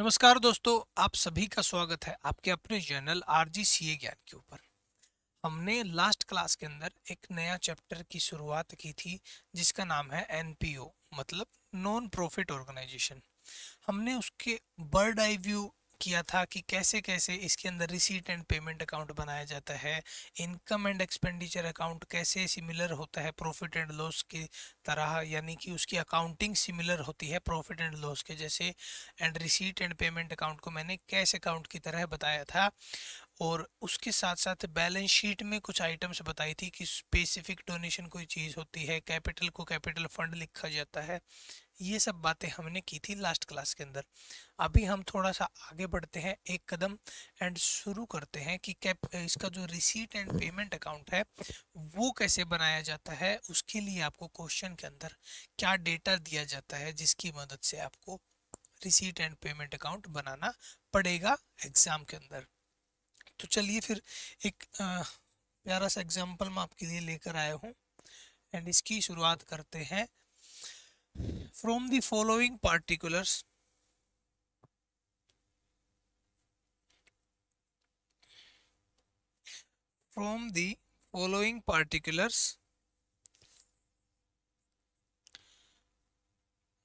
नमस्कार दोस्तों आप सभी का स्वागत है आपके अपने चैनल आर जी सी ए ज्ञान के ऊपर हमने लास्ट क्लास के अंदर एक नया चैप्टर की शुरुआत की थी जिसका नाम है एन मतलब नॉन प्रॉफिट ऑर्गेनाइजेशन हमने उसके बर्ड आई व्यू किया था कि कैसे कैसे इसके अंदर रिसीट एंड पेमेंट अकाउंट बनाया जाता है इनकम एंड एक्सपेंडिचर अकाउंट कैसे सिमिलर होता है प्रॉफिट एंड लॉस की तरह यानी कि उसकी अकाउंटिंग सिमिलर होती है प्रॉफिट एंड लॉस के जैसे and receipt and payment account को मैंने कैश अकाउंट की तरह बताया था और उसके साथ साथ बैलेंस शीट में कुछ आइटम्स बताई थी कि स्पेसिफिक डोनेशन कोई चीज़ होती है कैपिटल को कैपिटल फंड लिखा जाता है ये सब बातें हमने की थी लास्ट क्लास के अंदर अभी हम थोड़ा सा आगे बढ़ते हैं एक कदम एंड शुरू करते हैं कि कैप इसका जो रिसीट एंड पेमेंट अकाउंट है वो कैसे बनाया जाता है उसके लिए आपको क्वेश्चन के अंदर क्या डेटा दिया जाता है जिसकी मदद से आपको रिसीट एंड पेमेंट अकाउंट बनाना पड़ेगा एग्ज़ाम के अंदर तो चलिए फिर एक प्यारा सा एग्जाम्पल मैं आपके लिए लेकर आया हूँ एंड इसकी शुरुआत करते हैं from the following particulars from the following particulars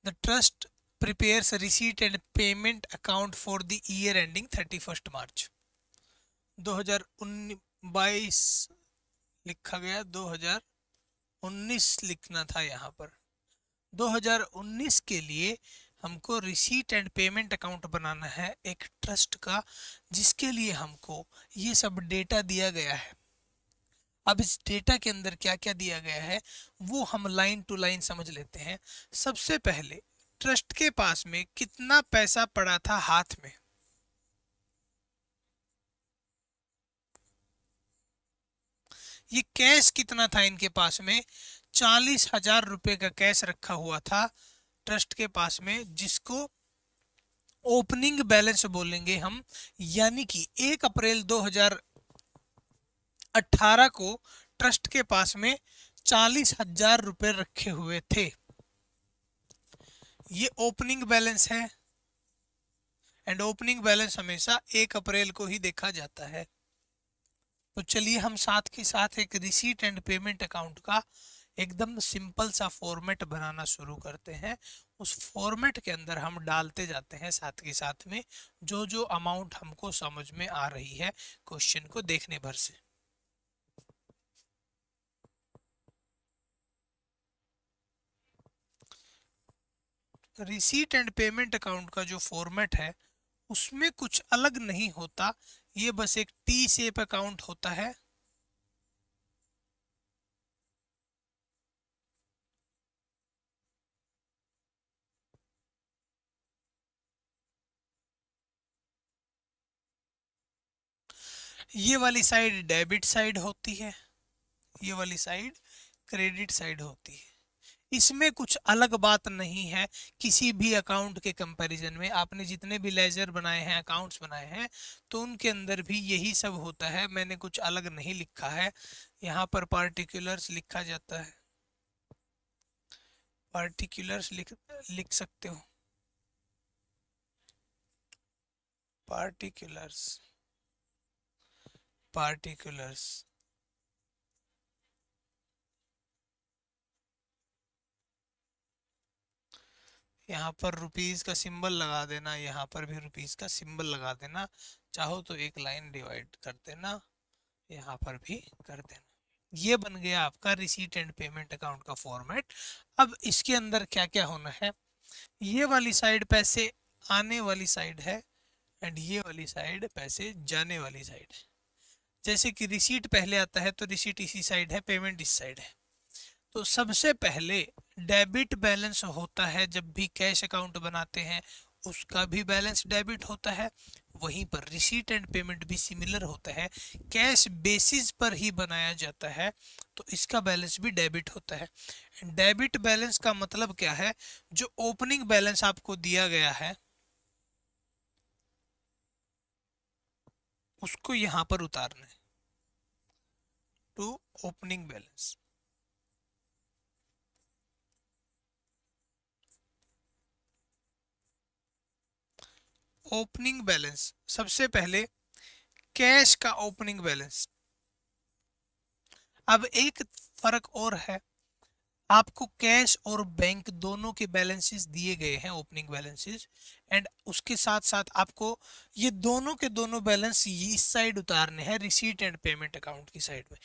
the trust prepares a receipt and payment account for the year ending 31st March 2022 लिखा गया 2019 लिखना था यहाँ पर 2019 के लिए हमको रिसीट एंड पेमेंट अकाउंट बनाना है एक ट्रस्ट का जिसके लिए हमको ये सब डेटा दिया गया है अब इस डेटा के अंदर क्या क्या दिया गया है वो हम लाइन टू लाइन समझ लेते हैं सबसे पहले ट्रस्ट के पास में कितना पैसा पड़ा था हाथ में ये कैश कितना था इनके पास में चालीस हजार रुपये का कैश रखा हुआ था ट्रस्ट के पास में जिसको ओपनिंग बैलेंस बोलेंगे हम यानी कि एक अप्रैल 2018 को ट्रस्ट के पास में चालीस हजार रुपये रखे हुए थे ये ओपनिंग बैलेंस है एंड ओपनिंग बैलेंस हमेशा एक अप्रैल को ही देखा जाता है तो चलिए हम साथ के साथ एक रिसीट एंड पेमेंट अकाउंट का एकदम सिंपल सा फॉर्मेट बनाना शुरू करते हैं उस फॉर्मेट के अंदर हम डालते जाते हैं साथ के साथ में जो जो अमाउंट हमको समझ में आ रही है क्वेश्चन को देखने भर से रिसीट एंड पेमेंट अकाउंट का जो फॉर्मेट है उसमें कुछ अलग नहीं होता ये बस एक टी सेप अकाउंट होता है ये वाली साइड डेबिट साइड होती है ये वाली साइड क्रेडिट साइड होती है इसमें कुछ अलग बात नहीं है किसी भी अकाउंट के कंपैरिजन में आपने जितने भी लेजर बनाए हैं अकाउंट्स बनाए हैं तो उनके अंदर भी यही सब होता है मैंने कुछ अलग नहीं लिखा है यहाँ पर पार्टिकुलर्स लिखा जाता है पार्टिकुलर्स लिख लिख सकते हो पार्टिकुलर्स particulars यहाँ पर रुपीस का सिंबल लगा देना यहाँ पर भी रुपीस का सिंबल लगा देना चाहो तो एक लाइन डिवाइड कर देना यहाँ पर भी कर देना ये बन गया आपका रिसीट एंड पेमेंट अकाउंट का फॉर्मेट अब इसके अंदर क्या क्या होना है ये वाली साइड पैसे आने वाली साइड है एंड ये वाली साइड पैसे जाने वाली साइड है जैसे कि रिसीट पहले आता है तो रिसीट इसी साइड है पेमेंट इस साइड है तो सबसे पहले डेबिट बैलेंस होता है जब भी कैश अकाउंट बनाते हैं उसका भी बैलेंस डेबिट होता है वहीं पर रिसीट एंड पेमेंट भी सिमिलर होता है कैश बेसिस पर ही बनाया जाता है तो इसका बैलेंस भी डेबिट होता है डेबिट बैलेंस का मतलब क्या है जो ओपनिंग बैलेंस आपको दिया गया है उसको यहां पर उतारना है to opening balance opening balance सबसे पहले कैश का ओपनिंग बैलेंस अब एक फर्क और है आपको कैश और बैंक दोनों के बैलेंसेस दिए गए हैं ओपनिंग बैलेंसेस एंड उसके साथ साथ आपको ये दोनों के दोनों बैलेंस इस साइड उतारने हैं रिसीट एंड पेमेंट अकाउंट की साइड में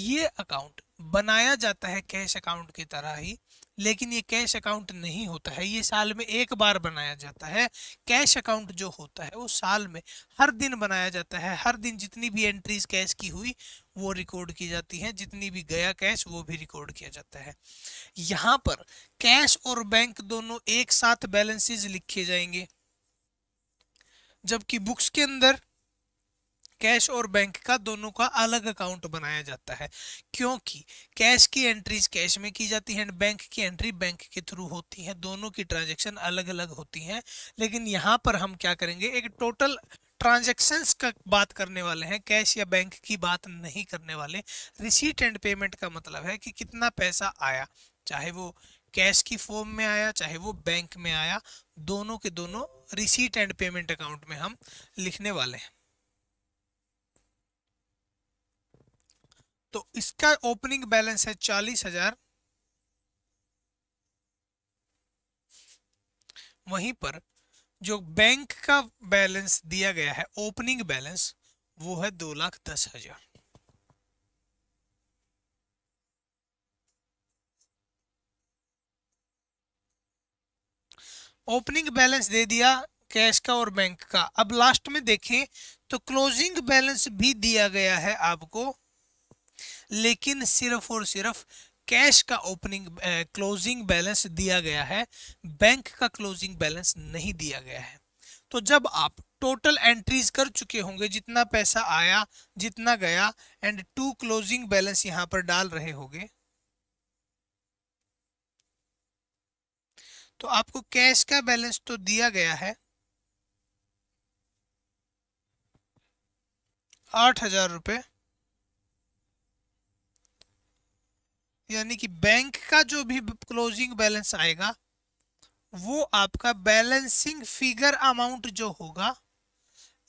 ये अकाउंट बनाया जाता है कैश अकाउंट की तरह ही लेकिन ये कैश अकाउंट नहीं होता है ये साल में एक बार बनाया जाता है कैश अकाउंट जो होता है वो साल में हर दिन बनाया जाता है हर दिन जितनी भी एंट्रीज कैश की हुई वो रिकॉर्ड की जाती है जितनी भी गया कैश वो भी रिकॉर्ड किया जाता है यहाँ पर कैश और बैंक दोनों एक साथ बैलेंसेज लिखे जाएंगे जबकि बुक्स के अंदर कैश और बैंक का दोनों का अलग अकाउंट बनाया जाता है क्योंकि कैश की एंट्रीज कैश में की जाती है एंड बैंक की एंट्री बैंक के थ्रू होती है दोनों की ट्रांजेक्शन अलग अलग होती हैं लेकिन यहाँ पर हम क्या करेंगे एक टोटल ट्रांजेक्शन्स का बात करने वाले हैं कैश या बैंक की बात नहीं करने वाले रिसीट एंड पेमेंट का मतलब है कि कितना पैसा आया चाहे वो कैश की फॉर्म में आया चाहे वो बैंक में आया दोनों के दोनों रिसीट एंड पेमेंट अकाउंट में हम लिखने वाले हैं तो इसका ओपनिंग बैलेंस है चालीस हजार वहीं पर जो बैंक का बैलेंस दिया गया है ओपनिंग बैलेंस वो है दो लाख दस हजार ओपनिंग बैलेंस दे दिया कैश का और बैंक का अब लास्ट में देखें तो क्लोजिंग बैलेंस भी दिया गया है आपको लेकिन सिर्फ और सिर्फ कैश का ओपनिंग क्लोजिंग बैलेंस दिया गया है बैंक का क्लोजिंग बैलेंस नहीं दिया गया है तो जब आप टोटल एंट्रीज कर चुके होंगे जितना पैसा आया जितना गया एंड टू क्लोजिंग बैलेंस यहां पर डाल रहे होंगे तो आपको कैश का बैलेंस तो दिया गया है आठ हजार रुपये यानी कि बैंक का जो भी क्लोजिंग बैलेंस आएगा वो आपका बैलेंसिंग फिगर अमाउंट जो होगा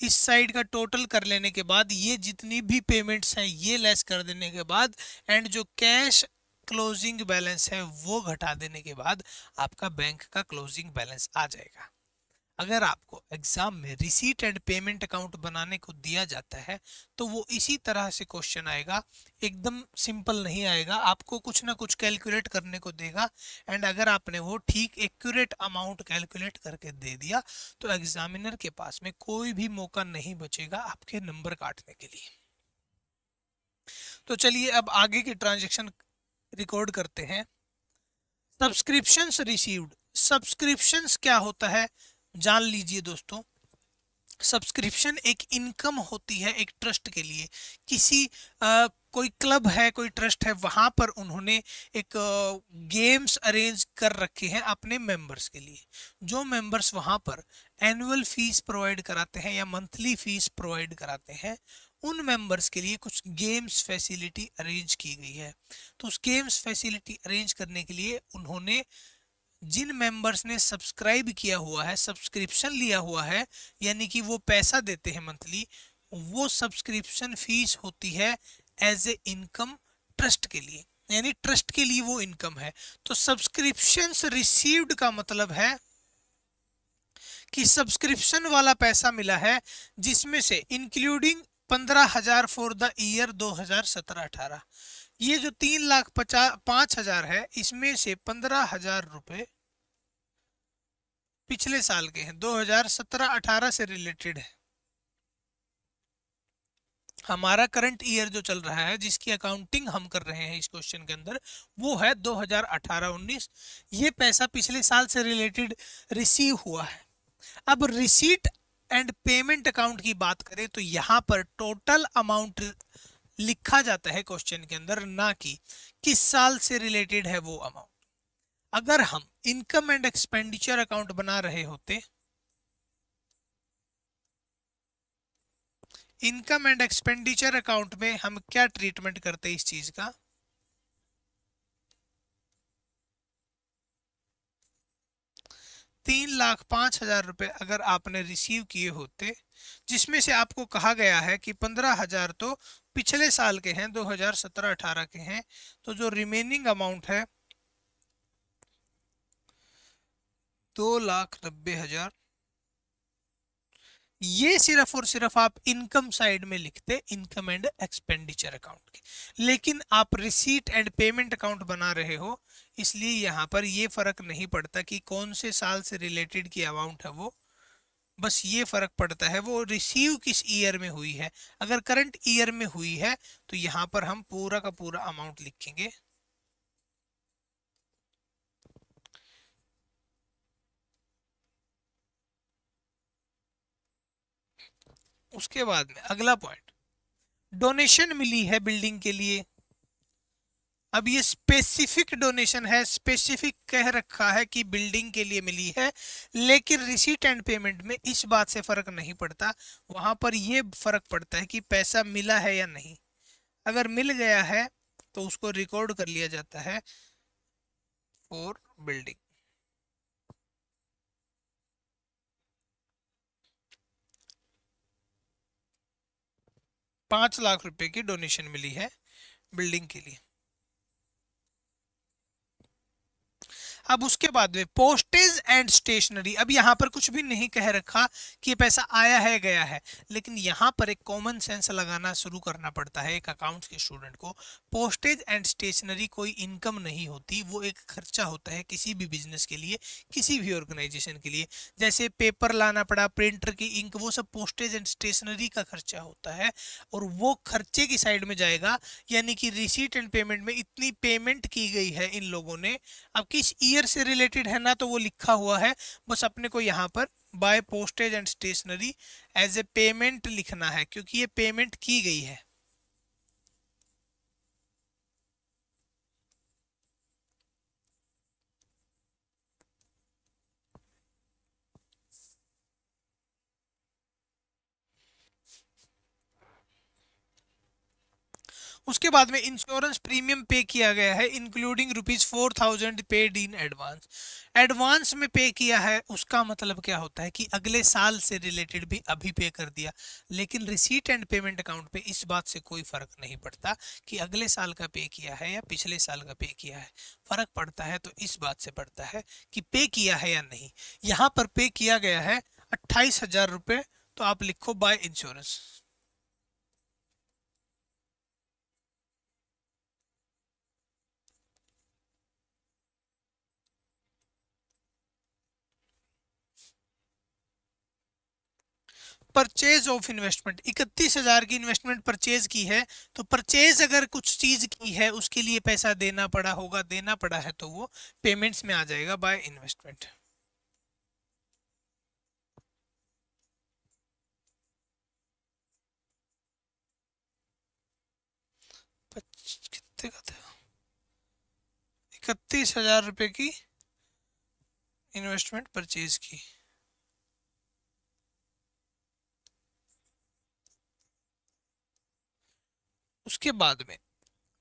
इस साइड का टोटल कर लेने के बाद ये जितनी भी पेमेंट्स हैं ये लेस कर देने के बाद एंड जो कैश क्लोजिंग बैलेंस है वो घटा देने के बाद आपका बैंक का क्लोजिंग बैलेंस आ जाएगा अगर आपको एग्जाम में रिसीट एंड पेमेंट अकाउंट बनाने को दिया जाता है तो वो इसी तरह से क्वेश्चन आएगा एकदम सिंपल नहीं आएगा आपको कुछ ना कुछ कैलकुलेट करने को देगा एंड अगर आपने वो ठीक एक्यूरेट अमाउंट कैलकुलेट करके दे दिया तो एग्जामिनर के पास में कोई भी मौका नहीं बचेगा आपके नंबर काटने के लिए तो चलिए अब आगे की ट्रांजेक्शन रिकॉर्ड करते हैं सब्सक्रिप्शन रिसीव्ड सब्सक्रिप्शन क्या होता है जान लीजिए दोस्तों सब्सक्रिप्शन एक इनकम होती है एक ट्रस्ट के लिए किसी आ, कोई क्लब है कोई ट्रस्ट है वहां पर उन्होंने एक गेम्स अरेंज कर रखे हैं अपने मेंबर्स के लिए जो मेंबर्स वहां पर एनुअल फीस प्रोवाइड कराते हैं या मंथली फीस प्रोवाइड कराते हैं उन मेंबर्स के लिए कुछ गेम्स फैसिलिटी अरेंज की गई है तो उस गेम्स फैसिलिटी अरेंज करने के लिए उन्होंने जिन मेंबर्स ने सब्सक्राइब किया हुआ है सब्सक्रिप्शन लिया हुआ है यानी कि वो पैसा देते हैं मंथली वो सब्सक्रिप्शन फीस होती है एज ए इनकम ट्रस्ट के लिए यानी ट्रस्ट के लिए वो इनकम है तो सब्सक्रिप्शन रिसीव्ड का मतलब है कि सब्सक्रिप्शन वाला पैसा मिला है जिसमें से इंक्लूडिंग पंद्रह हजार फॉर द ईयर दो हजार सत्रह अठारह ये जो तीन लाख पचास पाँच हजार है इसमें से पंद्रह हजार रुपये पिछले साल के हैं 2017-18 से रिलेटेड है हमारा करंट ईयर जो चल रहा है जिसकी अकाउंटिंग हम कर रहे हैं इस क्वेश्चन के अंदर वो है 2018-19 ये पैसा पिछले साल से रिलेटेड रिसीव हुआ है अब रिसीट एंड पेमेंट अकाउंट की बात करें तो यहाँ पर टोटल अमाउंट लिखा जाता है क्वेश्चन के अंदर ना कि किस साल से रिलेटेड है वो अमाउंट अगर हम इनकम एंड एक्सपेंडिचर अकाउंट बना रहे होते इनकम एंड एक्सपेंडिचर अकाउंट में हम क्या ट्रीटमेंट करते इस चीज का तीन लाख पांच हजार रुपए अगर आपने रिसीव किए होते जिसमें से आपको कहा गया है कि पंद्रह हजार तो पिछले साल के हैं दो हजार सत्रह अठारह के हैं तो जो रिमेनिंग अमाउंट है दो लाख नब्बे हजार ये सिर्फ और सिर्फ आप इनकम साइड में लिखते इनकम एंड एक्सपेंडिचर अकाउंट के लेकिन आप रिसीट एंड पेमेंट अकाउंट बना रहे हो इसलिए यहाँ पर ये फर्क नहीं पड़ता कि कौन से साल से रिलेटेड की अमाउंट है वो बस ये फर्क पड़ता है वो रिसीव किस ईयर में हुई है अगर करंट ईयर में हुई है तो यहाँ पर हम पूरा का पूरा अमाउंट लिखेंगे उसके बाद में अगला पॉइंट डोनेशन मिली है बिल्डिंग के लिए अब ये स्पेसिफिक डोनेशन है स्पेसिफिक कह रखा है कि बिल्डिंग के लिए मिली है लेकिन रिसीट एंड पेमेंट में इस बात से फ़र्क नहीं पड़ता वहां पर यह फ़र्क पड़ता है कि पैसा मिला है या नहीं अगर मिल गया है तो उसको रिकॉर्ड कर लिया जाता है फॉर बिल्डिंग पाँच लाख रुपए की डोनेशन मिली है बिल्डिंग के लिए अब उसके बाद में पोस्टेज एंड स्टेशनरी अब यहाँ पर कुछ भी नहीं कह रखा कि ये पैसा आया है गया है लेकिन यहाँ पर एक कॉमन सेंस लगाना शुरू करना पड़ता है एक अकाउंट्स के स्टूडेंट को पोस्टेज एंड स्टेशनरी कोई इनकम नहीं होती वो एक खर्चा होता है किसी भी बिजनेस के लिए किसी भी ऑर्गेनाइजेशन के लिए जैसे पेपर लाना पड़ा प्रिंटर की इंक वो सब पोस्टेज एंड स्टेशनरी का खर्चा होता है और वो खर्चे की साइड में जाएगा यानी कि रिसीट एंड पेमेंट में इतनी पेमेंट की गई है इन लोगों ने अब किस ई ईयर से रिलेटेड है ना तो वो लिखा हुआ है बस अपने को यहाँ पर by postage and stationery as a payment लिखना है क्योंकि ये पेमेंट की गई है उसके बाद में इंश्योरेंस प्रीमियम पे किया गया है including rupees four thousand paid in advance advance में पे किया है उसका मतलब क्या होता है कि अगले साल से रिलेटेड भी अभी पे कर दिया लेकिन रिसीट एंड पेमेंट अकाउंट पे इस बात से कोई फ़र्क नहीं पड़ता कि अगले साल का पे किया है या पिछले साल का पे किया है फ़र्क पड़ता है तो इस बात से पड़ता है कि पे किया है या नहीं यहाँ पर पे किया गया है अट्ठाईस हज़ार रुपये तो आप लिखो by insurance purchase of investment इकतीस हजार की इन्वेस्टमेंट परचेज की है तो परचेज अगर कुछ चीज की है उसके लिए पैसा देना पड़ा होगा देना पड़ा है तो वो पेमेंट्स में आ जाएगा बाय इन्वेस्टमेंट इकतीस हजार रुपए की इन्वेस्टमेंट परचेज की उसके बाद में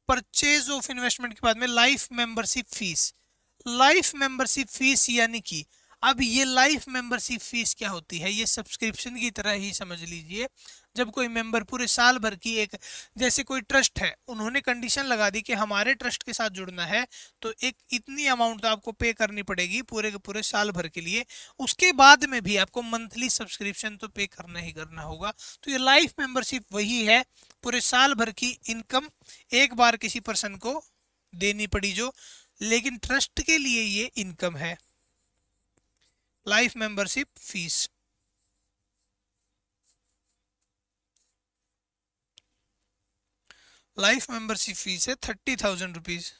परचेज ऑफ इन्वेस्टमेंट के बाद में life membership fees life membership fees यानी कि अब ये लाइफ मेंबरशिप फीस क्या होती है ये सब्सक्रिप्शन की तरह ही समझ लीजिए जब कोई मेंबर पूरे साल भर की एक जैसे कोई ट्रस्ट है उन्होंने कंडीशन लगा दी कि हमारे ट्रस्ट के साथ जुड़ना है तो एक इतनी अमाउंट तो आपको पे करनी पड़ेगी पूरे के पूरे साल भर के लिए उसके बाद में भी आपको मंथली सब्सक्रिप्शन तो पे करना ही करना होगा तो ये लाइफ मेंबरशिप वही है पूरे साल भर की इनकम एक बार किसी पर्सन को देनी पड़ी जो लेकिन ट्रस्ट के लिए ये इनकम है life membership fees life membership fees है थर्टी थाउजेंड रुपीज़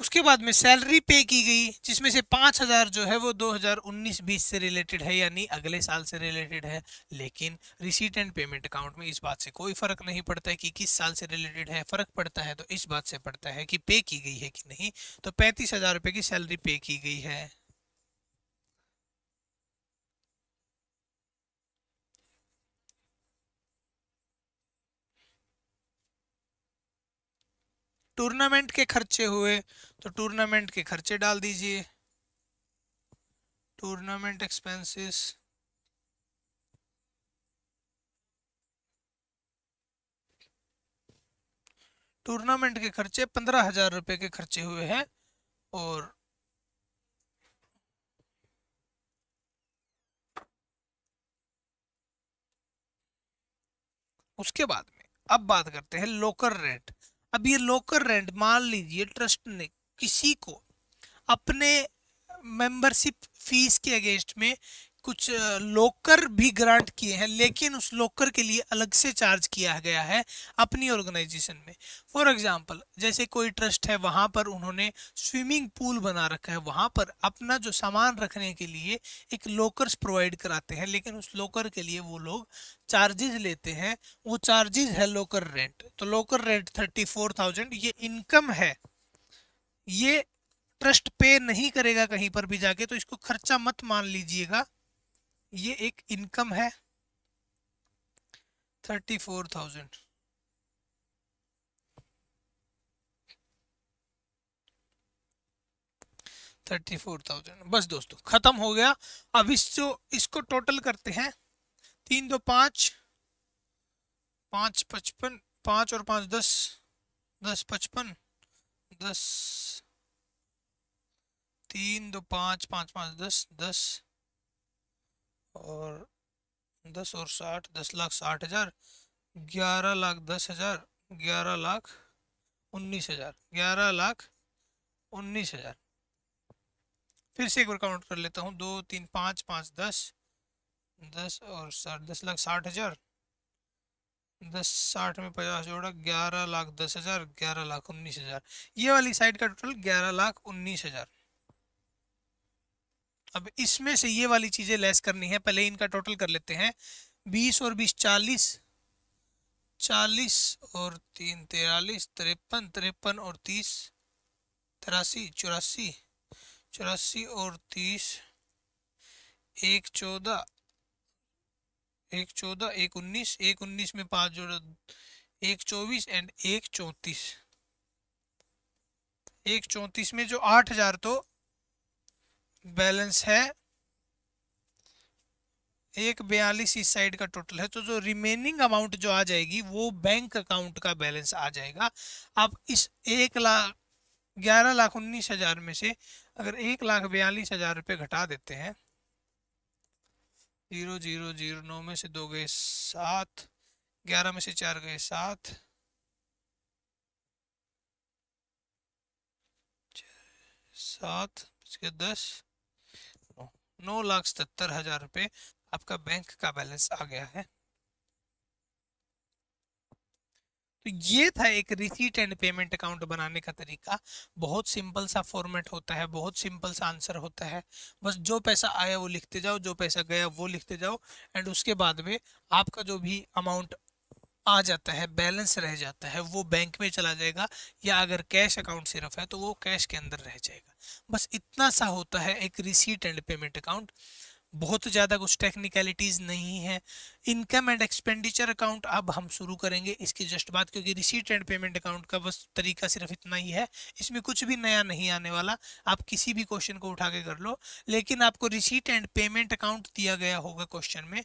उसके बाद में सैलरी पे की गई जिसमें से पाँच हज़ार जो है वो 2019-20 से रिलेटेड है यानी अगले साल से रिलेटेड है लेकिन रिसीट एंड पेमेंट अकाउंट में इस बात से कोई फ़र्क नहीं पड़ता है कि किस साल से रिलेटेड है फ़र्क पड़ता है तो इस बात से पड़ता है कि पे की गई है कि नहीं तो पैंतीस हज़ार रुपये की सैलरी पे की गई है टूर्नामेंट के खर्चे हुए तो टूर्नामेंट के खर्चे डाल दीजिए टूर्नामेंट एक्सपेंसेस टूर्नामेंट के खर्चे पंद्रह हजार रुपए के खर्चे हुए हैं और उसके बाद में अब बात करते हैं लोकल रेट अब ये लोकल रेंट मान लीजिए ट्रस्ट ने किसी को अपने मेंबरशिप फीस के अगेंस्ट में कुछ लोकर भी ग्रांट किए हैं लेकिन उस लोकर के लिए अलग से चार्ज किया गया है अपनी ऑर्गेनाइजेशन में फॉर एग्जांपल जैसे कोई ट्रस्ट है वहाँ पर उन्होंने स्विमिंग पूल बना रखा है वहाँ पर अपना जो सामान रखने के लिए एक लोकर्स प्रोवाइड कराते हैं लेकिन उस लोकर के लिए वो लोग चार्जेज लेते हैं वो चार्जेज है लोकर रेंट तो locker rent thirty four thousand ये इनकम है ये ट्रस्ट पे नहीं करेगा कहीं पर भी जाके तो इसको खर्चा मत मान लीजिएगा ये एक इनकम है thirty four thousand thirty four thousand बस दोस्तों खत्म हो गया अब इसको इसको टोटल करते हैं तीन दो पाँच पाँच पचपन पाँच और पाँच दस दस पचपन दस तीन दो पाँच पाँच पाँच दस दस और दस और साठ दस लाख साठ हज़ार ग्यारह लाख दस हज़ार ग्यारह लाख उन्नीस हज़ार ग्यारह लाख उन्नीस हज़ार फिर से एक बार काउंट कर लेता हूँ दो तीन पाँच पाँच दस दस और साठ दस लाख साठ हज़ार दस साठ में पचास जोड़ा ग्यारह लाख दस हज़ार ग्यारह लाख उन्नीस हज़ार ये वाली साइड का टोटल ग्यारह लाख उन्नीस हज़ार अब इसमें से ये वाली चीज़ें लेस करनी है पहले इनका टोटल कर लेते हैं बीस और बीस चालीस चालीस और तीन तेरालीस तिरपन तिरपन और तीस तिरासी चौरासी चौरासी और तीस एक चौदह एक चौदह एक उन्नीस एक उन्नीस में पाँच जोड़ एक चौबीस एंड एक चौंतीस एक चौंतीस में जो आठ हजार तो बैलेंस है एक बयालीस इस साइड का टोटल है तो जो रिमेनिंग अमाउंट जो आ जाएगी वो बैंक अकाउंट का बैलेंस आ जाएगा आप इस एक लाख ग्यारह लाख उन्नीस हजार में से अगर एक लाख बयालीस हजार रुपये घटा देते हैं जीरो जीरो जीरो नौ में से दो गए सात ग्यारह में से चार गए सात सात दस नौ लाख सतर हजार रुपये आपका बैंक का बैलेंस आ गया है तो ये था एक रिसीट एंड पेमेंट अकाउंट बनाने का तरीका बहुत सिंपल सा फॉर्मेट होता है बहुत सिंपल सा आंसर होता है बस जो पैसा आया वो लिखते जाओ जो पैसा गया वो लिखते जाओ एंड उसके बाद में आपका जो भी अमाउंट आ जाता है बैलेंस रह जाता है वो बैंक में चला जाएगा या अगर कैश अकाउंट सिर्फ है तो वो कैश के अंदर रह जाएगा बस इतना सा होता है एक रिसीट एंड पेमेंट अकाउंट बहुत ज़्यादा कुछ टेक्निकलिटीज़ नहीं है इनकम एंड एक्सपेंडिचर अकाउंट अब हम शुरू करेंगे इसकी जस्ट बात क्योंकि रिसीट एंड पेमेंट अकाउंट का बस तरीका सिर्फ इतना ही है इसमें कुछ भी नया नहीं आने वाला आप किसी भी क्वेश्चन को उठा के कर लो लेकिन आपको रिसीट एंड पेमेंट अकाउंट दिया गया होगा क्वेश्चन में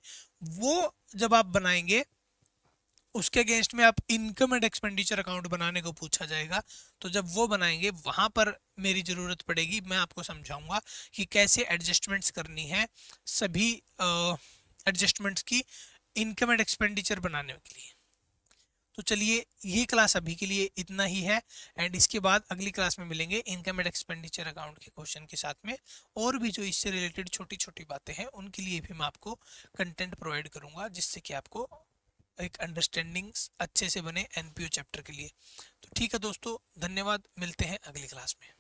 वो जब आप बनाएंगे उसके अगेंस्ट में आप इनकम एंड एक्सपेंडिचर अकाउंट बनाने को पूछा जाएगा तो जब वो बनाएंगे वहाँ पर मेरी ज़रूरत पड़ेगी मैं आपको समझाऊंगा कि कैसे एडजस्टमेंट्स करनी है सभी एडजस्टमेंट्स की इनकम एंड एक्सपेंडिचर बनाने के लिए तो चलिए ये क्लास अभी के लिए इतना ही है एंड इसके बाद अगली क्लास में मिलेंगे इनकम एंड एक्सपेंडिचर अकाउंट के क्वेश्चन के साथ में और भी जो इससे रिलेटेड छोटी छोटी बातें हैं उनके लिए भी मैं आपको कंटेंट प्रोवाइड करूँगा जिससे कि आपको एक अंडरस्टैंडिंग्स अच्छे से बने एनपीओ चैप्टर के लिए तो ठीक है दोस्तों धन्यवाद मिलते हैं अगली क्लास में